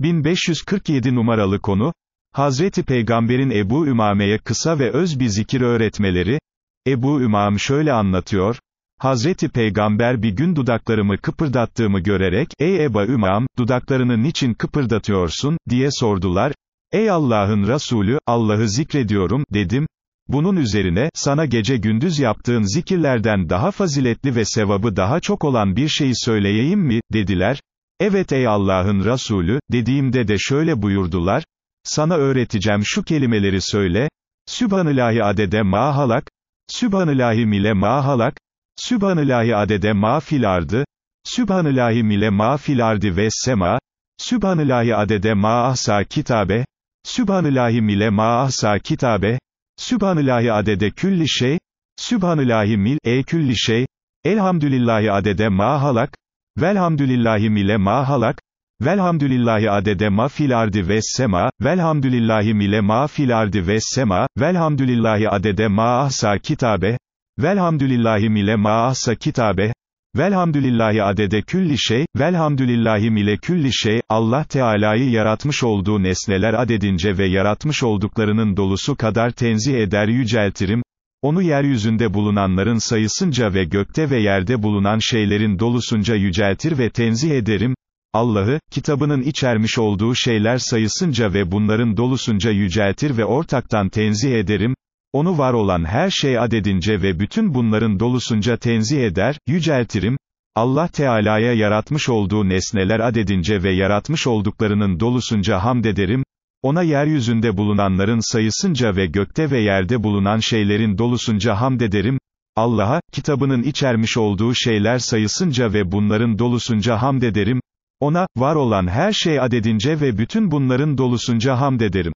1547 numaralı konu, Hazreti Peygamberin Ebu Ümame'ye kısa ve öz bir zikir öğretmeleri, Ebu Ümam şöyle anlatıyor, Hazreti Peygamber bir gün dudaklarımı kıpırdattığımı görerek, ey Eba Ümam, dudaklarını niçin kıpırdatıyorsun, diye sordular, ey Allah'ın Resulü, Allah'ı zikrediyorum, dedim, bunun üzerine, sana gece gündüz yaptığın zikirlerden daha faziletli ve sevabı daha çok olan bir şeyi söyleyeyim mi, dediler, Evet ey Allah'ın Resulü, dediğimde de şöyle buyurdular, sana öğreteceğim şu kelimeleri söyle, Sübhanilahi adede ma halak, Sübhanilahi mile ma halak, Sübhanilahi adede ma fil ardı, Sübhanilahi mile ma fil ve sema, Sübhanilahi adede ma ahsa kitabe, Sübhanilahi mile ma ahsa kitabe, Sübhanilahi adede külli şey, Sübhanilahi mil e külli şey, Elhamdülillahi adede ma halak, Velhamdülillahi mile ma halak, Velhamdülillahi adede ma filardi ardi ve sema, velhamdülillahi mile ma filardi ardi ve sema, velhamdülillahi adede ma ahsa kitabe, velhamdülillahi mile ma ahsa kitabe, velhamdülillahi adede külli şey, velhamdülillahi mile külli şey, Allah Teala'yı yaratmış olduğu nesneler adedince ve yaratmış olduklarının dolusu kadar tenzih eder yüceltirim, onu yeryüzünde bulunanların sayısınca ve gökte ve yerde bulunan şeylerin dolusunca yüceltir ve tenzih ederim, Allah'ı, kitabının içermiş olduğu şeyler sayısınca ve bunların dolusunca yüceltir ve ortaktan tenzih ederim, onu var olan her şey adedince ve bütün bunların dolusunca tenzih eder, yüceltirim, Allah Teala'ya yaratmış olduğu nesneler adedince ve yaratmış olduklarının dolusunca hamd ederim, ona yeryüzünde bulunanların sayısınca ve gökte ve yerde bulunan şeylerin dolusunca hamd ederim, Allah'a, kitabının içermiş olduğu şeyler sayısınca ve bunların dolusunca hamd ederim, ona, var olan her şey adedince ve bütün bunların dolusunca hamd ederim.